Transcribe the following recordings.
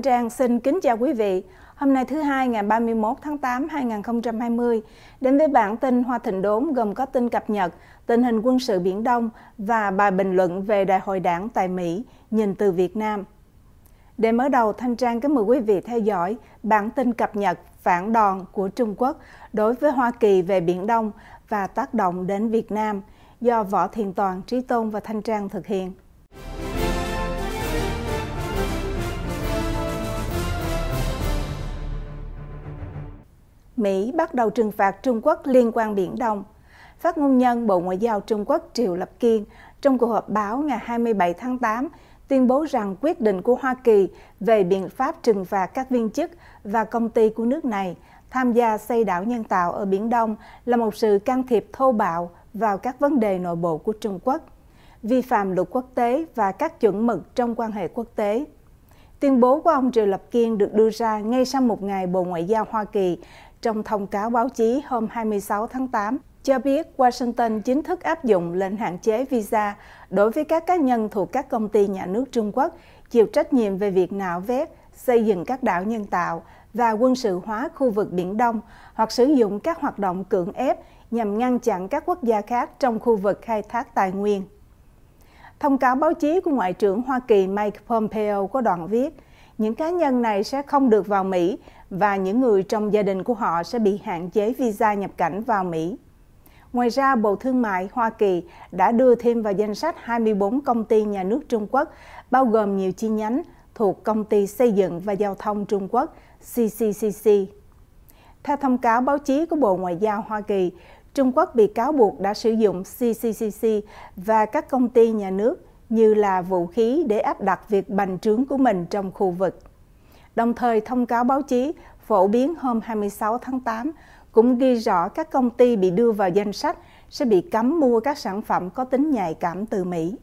Thanh Trang xin kính chào quý vị. Hôm nay thứ hai ngày 31 tháng 8 2020 đến với bản tin Hoa Thịnh Đốn gồm có tin cập nhật, tình hình quân sự Biển Đông và bài bình luận về đại hội đảng tại Mỹ nhìn từ Việt Nam. Để mở đầu, Thanh Trang kính mời quý vị theo dõi bản tin cập nhật phản đòn của Trung Quốc đối với Hoa Kỳ về Biển Đông và tác động đến Việt Nam do Võ Thiền Toàn, Trí Tôn và Thanh Trang thực hiện. Mỹ bắt đầu trừng phạt Trung Quốc liên quan Biển Đông. Phát ngôn nhân Bộ Ngoại giao Trung Quốc Triều Lập Kiên trong cuộc họp báo ngày 27 tháng 8 tuyên bố rằng quyết định của Hoa Kỳ về biện pháp trừng phạt các viên chức và công ty của nước này tham gia xây đảo nhân tạo ở Biển Đông là một sự can thiệp thô bạo vào các vấn đề nội bộ của Trung Quốc, vi phạm luật quốc tế và các chuẩn mực trong quan hệ quốc tế. Tuyên bố của ông Triều Lập Kiên được đưa ra ngay sau một ngày Bộ Ngoại giao Hoa Kỳ trong thông cáo báo chí hôm 26 tháng 8 cho biết Washington chính thức áp dụng lệnh hạn chế visa đối với các cá nhân thuộc các công ty nhà nước Trung Quốc chịu trách nhiệm về việc nạo vét, xây dựng các đảo nhân tạo và quân sự hóa khu vực Biển Đông hoặc sử dụng các hoạt động cưỡng ép nhằm ngăn chặn các quốc gia khác trong khu vực khai thác tài nguyên. Thông cáo báo chí của Ngoại trưởng Hoa Kỳ Mike Pompeo có đoạn viết, những cá nhân này sẽ không được vào Mỹ và những người trong gia đình của họ sẽ bị hạn chế visa nhập cảnh vào Mỹ. Ngoài ra, Bộ Thương mại Hoa Kỳ đã đưa thêm vào danh sách 24 công ty nhà nước Trung Quốc, bao gồm nhiều chi nhánh thuộc Công ty Xây dựng và Giao thông Trung Quốc CCCC. Theo thông cáo báo chí của Bộ Ngoại giao Hoa Kỳ, Trung Quốc bị cáo buộc đã sử dụng CCCC và các công ty nhà nước như là vũ khí để áp đặt việc bành trướng của mình trong khu vực đồng thời thông cáo báo chí phổ biến hôm 26 tháng 8 cũng ghi rõ các công ty bị đưa vào danh sách sẽ bị cấm mua các sản phẩm có tính nhạy cảm từ Mỹ.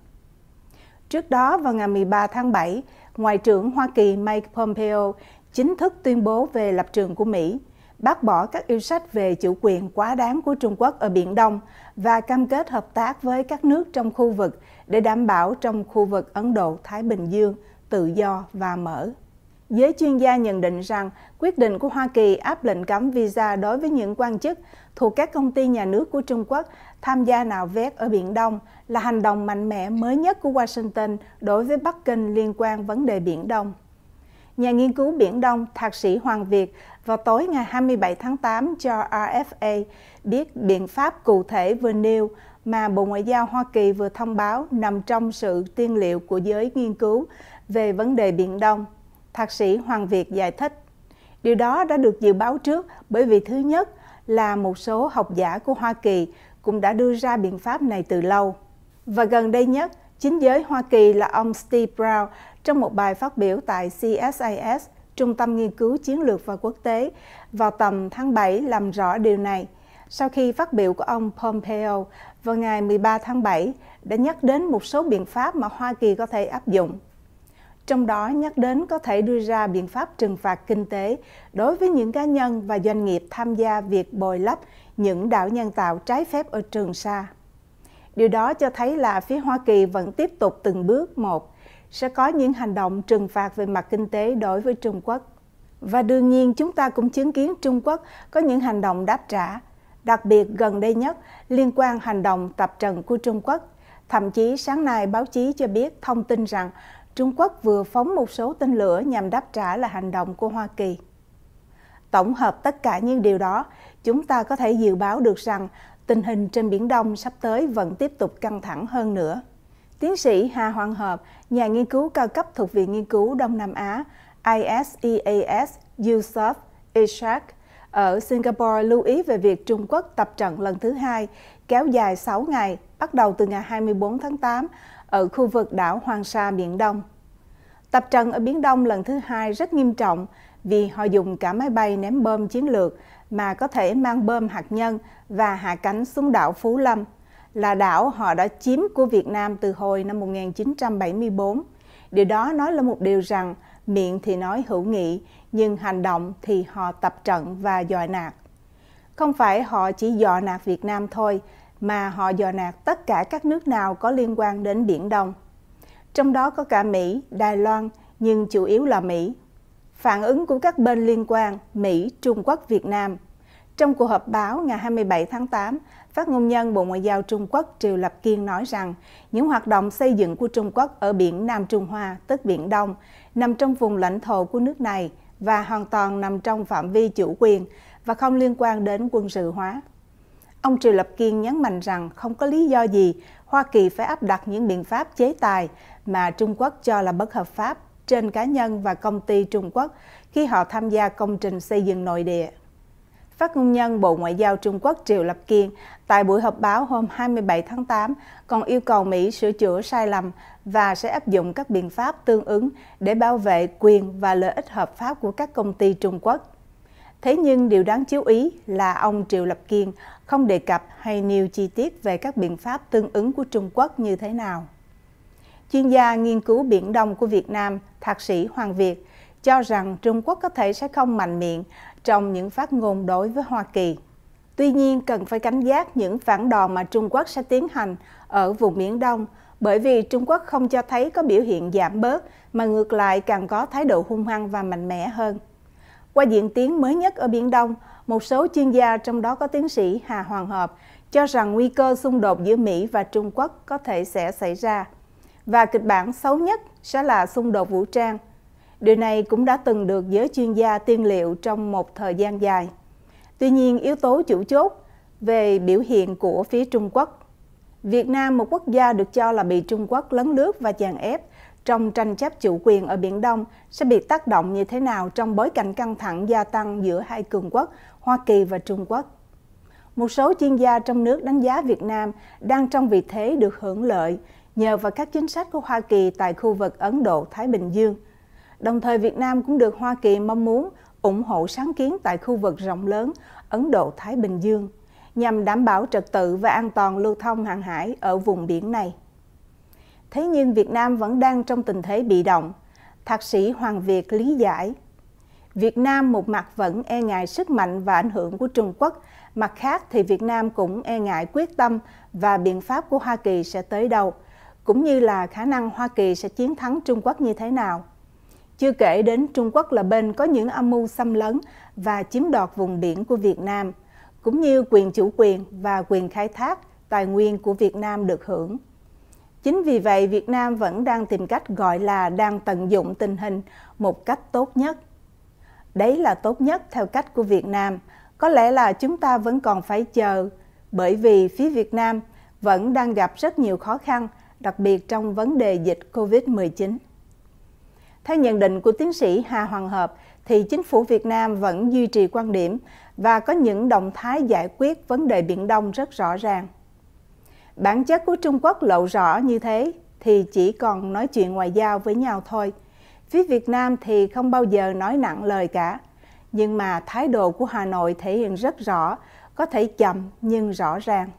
Trước đó, vào ngày 13 tháng 7, Ngoại trưởng Hoa Kỳ Mike Pompeo chính thức tuyên bố về lập trường của Mỹ, bác bỏ các yêu sách về chủ quyền quá đáng của Trung Quốc ở Biển Đông và cam kết hợp tác với các nước trong khu vực để đảm bảo trong khu vực Ấn Độ-Thái Bình Dương tự do và mở. Giới chuyên gia nhận định rằng quyết định của Hoa Kỳ áp lệnh cấm visa đối với những quan chức thuộc các công ty nhà nước của Trung Quốc tham gia nào vét ở Biển Đông là hành động mạnh mẽ mới nhất của Washington đối với Bắc Kinh liên quan vấn đề Biển Đông. Nhà nghiên cứu Biển Đông Thạc sĩ Hoàng Việt vào tối ngày 27 tháng 8 cho RFA biết biện pháp cụ thể vừa nêu mà Bộ Ngoại giao Hoa Kỳ vừa thông báo nằm trong sự tiên liệu của giới nghiên cứu về vấn đề Biển Đông – Thạc sĩ Hoàng Việt giải thích, điều đó đã được dự báo trước bởi vì thứ nhất là một số học giả của Hoa Kỳ cũng đã đưa ra biện pháp này từ lâu. Và gần đây nhất, chính giới Hoa Kỳ là ông Steve Brown trong một bài phát biểu tại CSIS, Trung tâm Nghiên cứu Chiến lược và Quốc tế, vào tầm tháng 7 làm rõ điều này. Sau khi phát biểu của ông Pompeo vào ngày 13 tháng 7 đã nhắc đến một số biện pháp mà Hoa Kỳ có thể áp dụng trong đó nhắc đến có thể đưa ra biện pháp trừng phạt kinh tế đối với những cá nhân và doanh nghiệp tham gia việc bồi lấp những đảo nhân tạo trái phép ở Trường Sa. Điều đó cho thấy là phía Hoa Kỳ vẫn tiếp tục từng bước một sẽ có những hành động trừng phạt về mặt kinh tế đối với Trung Quốc. Và đương nhiên chúng ta cũng chứng kiến Trung Quốc có những hành động đáp trả, đặc biệt gần đây nhất liên quan hành động tập trận của Trung Quốc. Thậm chí sáng nay báo chí cho biết thông tin rằng Trung Quốc vừa phóng một số tên lửa nhằm đáp trả là hành động của Hoa Kỳ. Tổng hợp tất cả những điều đó, chúng ta có thể dự báo được rằng tình hình trên Biển Đông sắp tới vẫn tiếp tục căng thẳng hơn nữa. Tiến sĩ Hà Hoàng Hợp, nhà nghiên cứu cao cấp thuộc Viện Nghiên cứu Đông Nam Á, ISEAS, Yusuf Ishak, ở Singapore lưu ý về việc Trung Quốc tập trận lần thứ hai kéo dài 6 ngày, bắt đầu từ ngày 24 tháng 8 ở khu vực đảo Hoàng Sa Biển Đông. Tập trận ở Biển Đông lần thứ hai rất nghiêm trọng vì họ dùng cả máy bay ném bom chiến lược mà có thể mang bom hạt nhân và hạ cánh xuống đảo Phú Lâm, là đảo họ đã chiếm của Việt Nam từ hồi năm 1974. Điều đó nói là một điều rằng miệng thì nói hữu nghị, nhưng hành động thì họ tập trận và dọa nạt. Không phải họ chỉ dọa nạt Việt Nam thôi, mà họ dò nạt tất cả các nước nào có liên quan đến Biển Đông. Trong đó có cả Mỹ, Đài Loan, nhưng chủ yếu là Mỹ. Phản ứng của các bên liên quan Mỹ, Trung Quốc, Việt Nam. Trong cuộc họp báo ngày 27 tháng 8, phát ngôn nhân Bộ Ngoại giao Trung Quốc Triều Lập Kiên nói rằng những hoạt động xây dựng của Trung Quốc ở biển Nam Trung Hoa, tức Biển Đông, nằm trong vùng lãnh thổ của nước này và hoàn toàn nằm trong phạm vi chủ quyền và không liên quan đến quân sự hóa. Ông Triệu Lập Kiên nhấn mạnh rằng không có lý do gì Hoa Kỳ phải áp đặt những biện pháp chế tài mà Trung Quốc cho là bất hợp pháp trên cá nhân và công ty Trung Quốc khi họ tham gia công trình xây dựng nội địa. Phát ngôn nhân Bộ Ngoại giao Trung Quốc Triệu Lập Kiên tại buổi họp báo hôm 27 tháng 8 còn yêu cầu Mỹ sửa chữa sai lầm và sẽ áp dụng các biện pháp tương ứng để bảo vệ quyền và lợi ích hợp pháp của các công ty Trung Quốc. Thế nhưng điều đáng chú ý là ông Triệu Lập Kiên không đề cập hay nêu chi tiết về các biện pháp tương ứng của Trung Quốc như thế nào. Chuyên gia nghiên cứu Biển Đông của Việt Nam, Thạc sĩ Hoàng Việt, cho rằng Trung Quốc có thể sẽ không mạnh miệng trong những phát ngôn đối với Hoa Kỳ. Tuy nhiên, cần phải cảnh giác những phản đòn mà Trung Quốc sẽ tiến hành ở vùng Biển Đông, bởi vì Trung Quốc không cho thấy có biểu hiện giảm bớt, mà ngược lại càng có thái độ hung hăng và mạnh mẽ hơn. Qua diễn tiến mới nhất ở Biển Đông, một số chuyên gia trong đó có tiến sĩ Hà Hoàng Hợp cho rằng nguy cơ xung đột giữa Mỹ và Trung Quốc có thể sẽ xảy ra. Và kịch bản xấu nhất sẽ là xung đột vũ trang. Điều này cũng đã từng được giới chuyên gia tiên liệu trong một thời gian dài. Tuy nhiên, yếu tố chủ chốt về biểu hiện của phía Trung Quốc. Việt Nam, một quốc gia được cho là bị Trung Quốc lấn lướt và chèn ép, trong tranh chấp chủ quyền ở Biển Đông sẽ bị tác động như thế nào trong bối cảnh căng thẳng gia tăng giữa hai cường quốc Hoa Kỳ và Trung Quốc. Một số chuyên gia trong nước đánh giá Việt Nam đang trong vị thế được hưởng lợi nhờ vào các chính sách của Hoa Kỳ tại khu vực Ấn Độ-Thái Bình Dương. Đồng thời Việt Nam cũng được Hoa Kỳ mong muốn ủng hộ sáng kiến tại khu vực rộng lớn Ấn Độ-Thái Bình Dương nhằm đảm bảo trật tự và an toàn lưu thông hàng hải ở vùng biển này. Thế nhưng Việt Nam vẫn đang trong tình thế bị động. Thạc sĩ Hoàng Việt lý giải. Việt Nam một mặt vẫn e ngại sức mạnh và ảnh hưởng của Trung Quốc, mặt khác thì Việt Nam cũng e ngại quyết tâm và biện pháp của Hoa Kỳ sẽ tới đâu, cũng như là khả năng Hoa Kỳ sẽ chiến thắng Trung Quốc như thế nào. Chưa kể đến Trung Quốc là bên có những âm mưu xâm lấn và chiếm đoạt vùng biển của Việt Nam, cũng như quyền chủ quyền và quyền khai thác tài nguyên của Việt Nam được hưởng. Chính vì vậy, Việt Nam vẫn đang tìm cách gọi là đang tận dụng tình hình một cách tốt nhất. Đấy là tốt nhất theo cách của Việt Nam. Có lẽ là chúng ta vẫn còn phải chờ, bởi vì phía Việt Nam vẫn đang gặp rất nhiều khó khăn, đặc biệt trong vấn đề dịch COVID-19. Theo nhận định của tiến sĩ Hà Hoàng Hợp, thì chính phủ Việt Nam vẫn duy trì quan điểm và có những động thái giải quyết vấn đề Biển Đông rất rõ ràng. Bản chất của Trung Quốc lộ rõ như thế thì chỉ còn nói chuyện ngoại giao với nhau thôi. Phía Việt Nam thì không bao giờ nói nặng lời cả. Nhưng mà thái độ của Hà Nội thể hiện rất rõ, có thể chậm nhưng rõ ràng.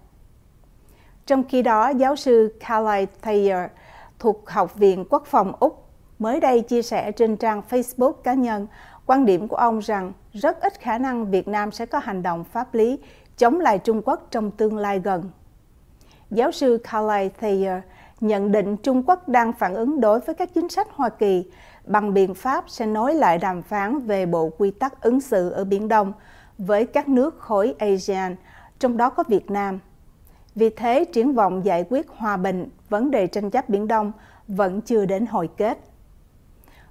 Trong khi đó, giáo sư Carly Thayer thuộc Học viện Quốc phòng Úc mới đây chia sẻ trên trang Facebook cá nhân quan điểm của ông rằng rất ít khả năng Việt Nam sẽ có hành động pháp lý chống lại Trung Quốc trong tương lai gần. Giáo sư Carly Thayer nhận định Trung Quốc đang phản ứng đối với các chính sách Hoa Kỳ bằng biện pháp sẽ nối lại đàm phán về bộ quy tắc ứng xử ở Biển Đông với các nước khối ASEAN, trong đó có Việt Nam. Vì thế, triển vọng giải quyết hòa bình vấn đề tranh chấp Biển Đông vẫn chưa đến hồi kết.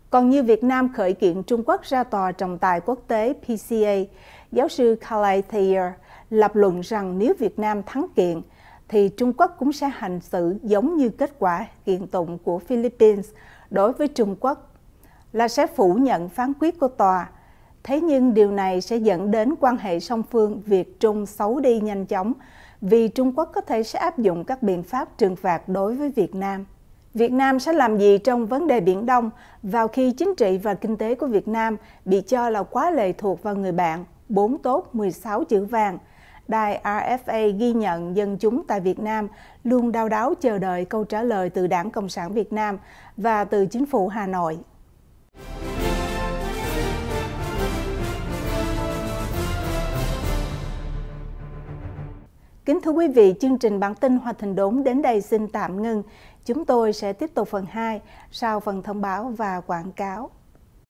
Còn như Việt Nam khởi kiện Trung Quốc ra tòa trọng tài quốc tế PCA, giáo sư Kalai Thayer lập luận rằng nếu Việt Nam thắng kiện – thì Trung Quốc cũng sẽ hành xử giống như kết quả kiện tụng của Philippines đối với Trung Quốc là sẽ phủ nhận phán quyết của tòa. Thế nhưng điều này sẽ dẫn đến quan hệ song phương Việt Trung xấu đi nhanh chóng vì Trung Quốc có thể sẽ áp dụng các biện pháp trừng phạt đối với Việt Nam. Việt Nam sẽ làm gì trong vấn đề Biển Đông vào khi chính trị và kinh tế của Việt Nam bị cho là quá lệ thuộc vào người bạn, bốn tốt 16 chữ vàng – đài RFA ghi nhận dân chúng tại Việt Nam luôn đau đáu chờ đợi câu trả lời từ Đảng Cộng sản Việt Nam và từ chính phủ Hà Nội. Kính thưa quý vị, chương trình bản tin Hoa Thành Đốn đến đây xin tạm ngưng. Chúng tôi sẽ tiếp tục phần 2 sau phần thông báo và quảng cáo.